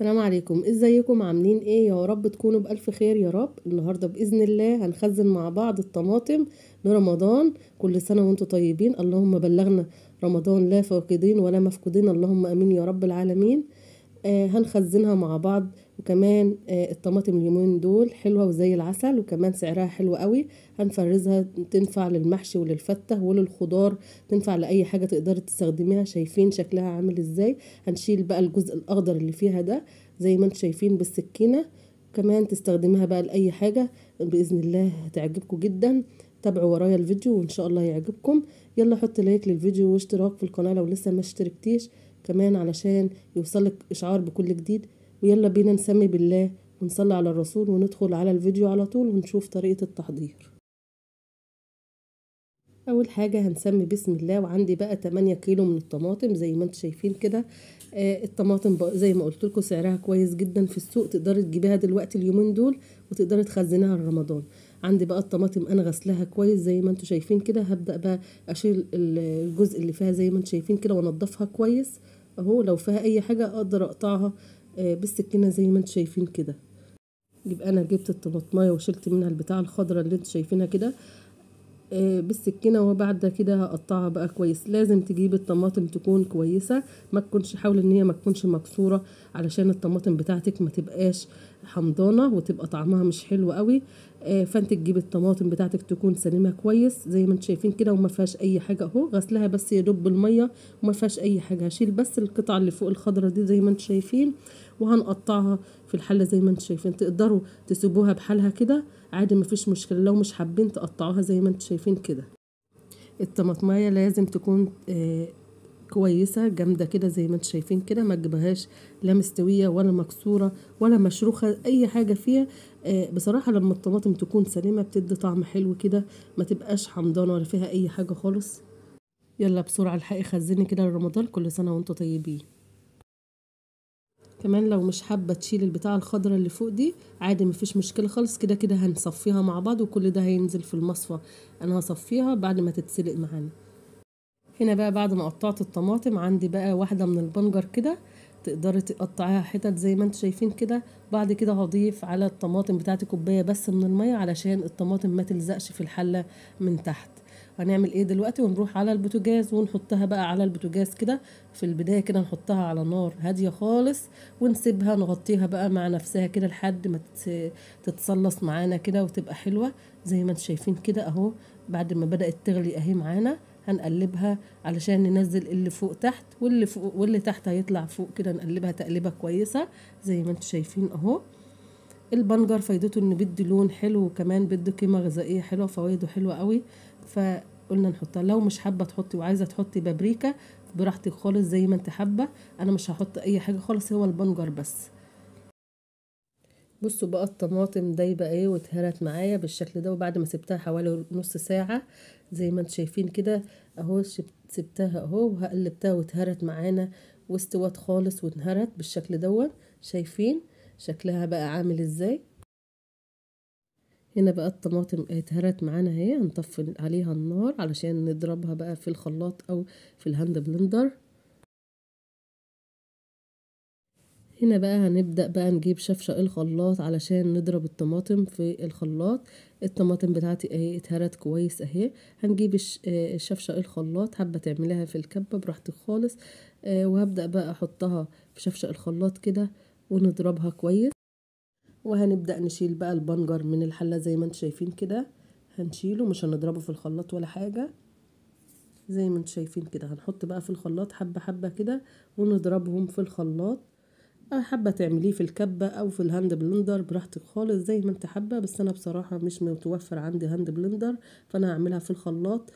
السلام عليكم ازيكم عاملين ايه يا رب تكونوا بالف خير يا رب النهارده باذن الله هنخزن مع بعض الطماطم لرمضان كل سنه وانتم طيبين اللهم بلغنا رمضان لا فاقدين ولا مفقودين اللهم امين يا رب العالمين آه، هنخزنها مع بعض وكمان آه، الطماطم اليومين دول حلوة وزي العسل وكمان سعرها حلو قوي هنفرزها تنفع للمحشي وللفتة وللخضار تنفع لأي حاجة تقدري تستخدميها شايفين شكلها عامل ازاي هنشيل بقى الجزء الأخضر اللي فيها ده زي ما انتم شايفين بالسكينة كمان تستخدميها بقى لأي حاجة بإذن الله هتعجبكم جدا تابعوا ورايا الفيديو وإن شاء الله يعجبكم يلا حط لايك للفيديو واشتراك في القناة لو لسه ما اشتركتيش كمان علشان يوصلك إشعار بكل جديد ويلا بينا نسمي بالله ونصلي على الرسول وندخل على الفيديو على طول ونشوف طريقة التحضير اول حاجه هنسمي بسم الله وعندي بقى 8 كيلو من الطماطم زي ما انتم شايفين كده آه الطماطم بقى زي ما قلت لكم سعرها كويس جدا في السوق تقدري تجيبيها دلوقتي اليومين دول وتقدري تخزنيها لرمضان عندي بقى الطماطم انا غسلاها كويس زي ما انتم شايفين كده هبدا بقى اشيل الجزء اللي فيها زي ما انتم شايفين كده وانضفها كويس اهو لو فيها اي حاجة اقدر اقطعها آه، بالسكينة زي ما انتوا شايفين كده يبقى انا جبت الطماطمايه وشلت منها البتاع الخضراء اللي انتوا شايفينها كده آه، بالسكينه وبعد كده هقطعها بقى كويس لازم تجيب الطماطم تكون كويسه ما تكونش حاول ان هي ما تكونش مكسوره علشان الطماطم بتاعتك ما تبقاش حمضانه وتبقى طعمها مش حلو قوي آه، فانت تجيب الطماطم بتاعتك تكون سليمه كويس زي ما انتم شايفين كده وما فيهاش اي حاجه اهو غسلها بس يا دوب بالميه وما فيهاش اي حاجه هشيل بس القطع اللي فوق الخضره دي زي ما انتم شايفين وهنقطعها في الحله زي ما انتم شايفين تقدروا تسيبوها بحالها كده عادي ما فيش مشكله لو مش حابين تقطعوها زي ما انتم شايفين كده الطماطمايه لازم تكون آه كويسة جامدة كده زي ما انتوا شايفين كده ما تجيبهاش لا مستوية ولا مكسورة ولا مشروخة أي حاجة فيها آه، بصراحة لما الطماطم تكون سليمة بتدي طعم حلو كده ما تبقاش حمضانة ولا فيها أي حاجة خالص يلا بسرعة الحقي خزني كده لرمضان كل سنة وانتوا طيبين كمان لو مش حابة تشيل البتاعة الخضرة اللي فوق دي عادي مفيش مشكلة خالص كده كده هنصفيها مع بعض وكل ده هينزل في المصفى أنا هصفيها بعد ما تتسلق معانا هنا بقى بعد ما قطعت الطماطم عندي بقى واحدة من البنجر كده تقدري تقطعيها حتت زي ما انتوا شايفين كده بعد كده هضيف على الطماطم بتاعتي كوبايه بس من الميه علشان الطماطم ما تلزقش في الحله من تحت هنعمل ايه دلوقتي ونروح على البوتاجاز ونحطها بقى على البوتاجاز كده في البدايه كده نحطها على نار هاديه خالص ونسيبها نغطيها بقى مع نفسها كده لحد ما تتصلص معانا كده وتبقى حلوه زي ما انتوا شايفين كده اهو بعد ما بدات تغلي اهي معانا هنقلبها علشان ننزل اللي فوق تحت واللي فوق واللي تحت هيطلع فوق كده نقلبها تقليبه كويسه زي ما انتم شايفين اهو البنجر فايدته انه بيدي لون حلو وكمان بيدي قيمه غذائيه حلوه فوائده حلوه قوي فقلنا نحطها لو مش حابه تحطي وعايزه تحطي بابريكا براحتك خالص زي ما انت حابه انا مش هحط اي حاجه خالص هو البنجر بس بصوا بقى الطماطم دايبه ايه واتهرت معايا بالشكل ده وبعد ما سبتها حوالي نص ساعه زي ما انتم شايفين كده اهو سبتها اهو وهقلبتها واتهرت معانا واستوت خالص واتهرت بالشكل دون شايفين شكلها بقى عامل ازاي هنا بقى الطماطم اتهرت معانا اهي هنطفي عليها النار علشان نضربها بقى في الخلاط او في الهاند بلندر هنا بقى هنبدأ بقى نجيب شفشق الخلاط علشان نضرب الطماطم في الخلاط الطماطم بتاعتي اهي اتهرت كويس اهي هنجيب آه، الشفشق الخلاط حابة تعملها في الكبة براحتك خالص آه، وهبدأ بقى احطها في شفشق الخلاط كده ونضربها كويس وهنبدأ نشيل بقى البنجر من الحلة زي ما انتم شايفين كده هنشيله مش هنضربه في الخلاط ولا حاجة زي ما انتم شايفين كده هنحط بقى في الخلاط حبة حبة كده ونضربهم في الخلاط حابه تعمليه في الكبه او في الهاند بلندر براحتك خالص زي ما انت حابه بس انا بصراحه مش متوفر عندي هاند بلندر فانا هعملها في الخلاط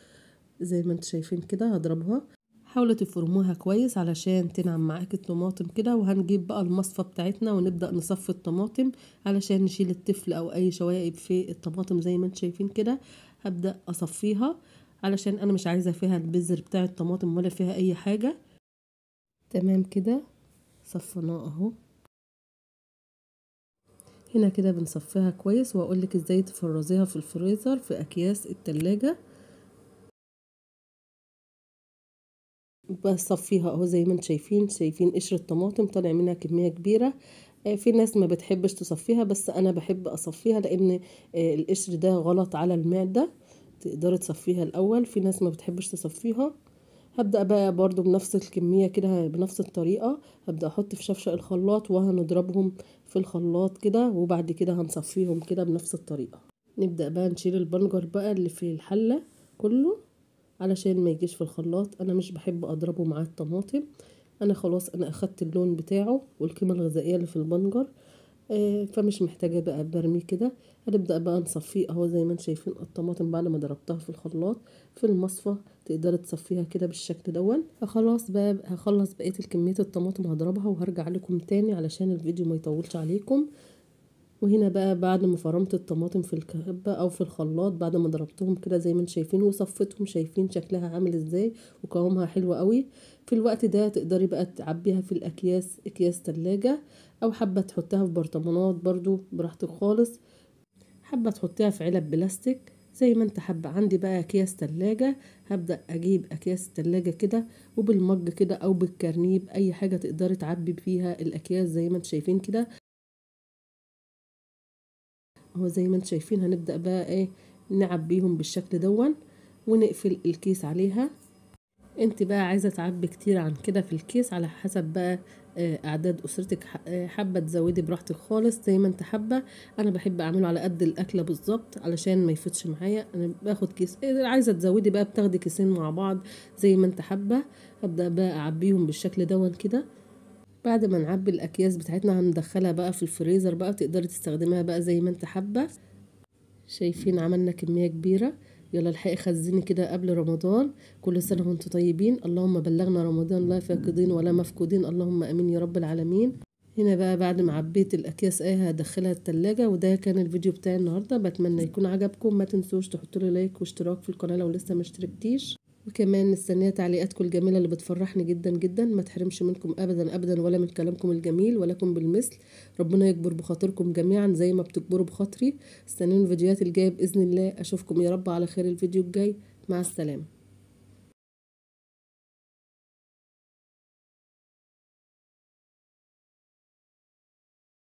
زي ما انت شايفين كده هضربها حاولوا تفرموها كويس علشان تنعم معاك الطماطم كده وهنجيب بقى المصفى بتاعتنا ونبدأ نصفي الطماطم علشان نشيل الطفل أو أي شوائب في الطماطم زي ما انت شايفين كده هبدأ أصفيها علشان أنا مش عايزة فيها البذر بتاع الطماطم ولا فيها أي حاجة تمام كده صفيناه اهو هنا كده بنصفيها كويس واقولك ازاي تفرزيها في الفريزر في اكياس التلاجة بصفيها اهو زي ما انت شايفين شايفين قشر الطماطم طالع منها كميه كبيره آه، في ناس ما بتحبش تصفيها بس انا بحب اصفيها لان آه، القشر ده غلط على المعده تقدري تصفيها الاول في ناس ما بتحبش تصفيها هبدأ بقى برضو بنفس الكمية كده بنفس الطريقة هبدأ احط في شفشق الخلاط وهنضربهم في الخلاط كده وبعد كده هنصفيهم كده بنفس الطريقة نبدأ بقى نشيل البنجر بقى اللي في الحلة كله علشان ما يجيش في الخلاط انا مش بحب اضربه مع الطماطم انا خلاص انا اخدت اللون بتاعه والقيمة الغذائية اللي في البنجر آه، فمش محتاجة بقى برميه كده هنبدأ بقى نصفيه اهو زي ما انتم شايفين الطماطم بعد ما ضربتها في الخلاط في المصفى تقدري تصفيها كده بالشكل دون فخلاص بقى هخلص بقيه كميه الطماطم هضربها وهرجع لكم تاني علشان الفيديو ما يطولش عليكم وهنا بقى بعد ما فرمت الطماطم في الكبة او في الخلاط بعد ما ضربتهم كده زي ما انتم شايفين وصفتهم شايفين شكلها عامل ازاي وقوامها حلو قوي في الوقت ده تقدري بقى تعبيها في الاكياس اكياس تلاجة او حابة تحطها في برطمانات برضو براحتك خالص حابة تحطيها في علب بلاستيك زي ما انت حابة عندي بقى اكياس تلاجة هبدأ اجيب اكياس التلاجة كده وبالمج كده او بالكرنيب اي حاجة تقدري تعبي فيها الاكياس زي ما انت شايفين كده هو زي ما انت شايفين هنبدأ بقى ايه نعبيهم بالشكل دون ونقفل الكيس عليها انت بقى عايزه تعبي كتير عن كده في الكيس على حسب بقى آه، اعداد اسرتك آه، حابه تزودي براحتك خالص زي ما انت حابه انا بحب اعمله على قد الاكله بالظبط علشان ما يفوتش معايا انا باخد كيس آه، عايزه تزودي بقى بتاخدي كيسين مع بعض زي ما انت حابه هبدا بقى اعبيهم بالشكل ده كده بعد ما نعبي الاكياس بتاعتنا هندخلها بقى في الفريزر بقى تقدري تستخدميها بقى زي ما انت حابه شايفين عملنا كميه كبيره يلا الحقي خزيني كده قبل رمضان كل سنه وانتم طيبين اللهم بلغنا رمضان لا فاقدين ولا مفقودين اللهم امين يا رب العالمين هنا بقى بعد ما عبيت الاكياس ايه هدخلها التلاجة وده كان الفيديو بتاعي النهاردة بتمنى يكون عجبكم ما تنسوش تحطوا لي لايك واشتراك في القناة لو لسه مشتركتيش وكمان مستنيه تعليقاتكم الجميله اللي بتفرحني جدا جدا ما تحرمش منكم ابدا ابدا ولا من كلامكم الجميل ولكم بالمثل ربنا يكبر بخاطركم جميعا زي ما بتكبروا بخاطري استنوني الفيديوهات الجايه باذن الله اشوفكم يا رب على خير الفيديو الجاي مع السلامه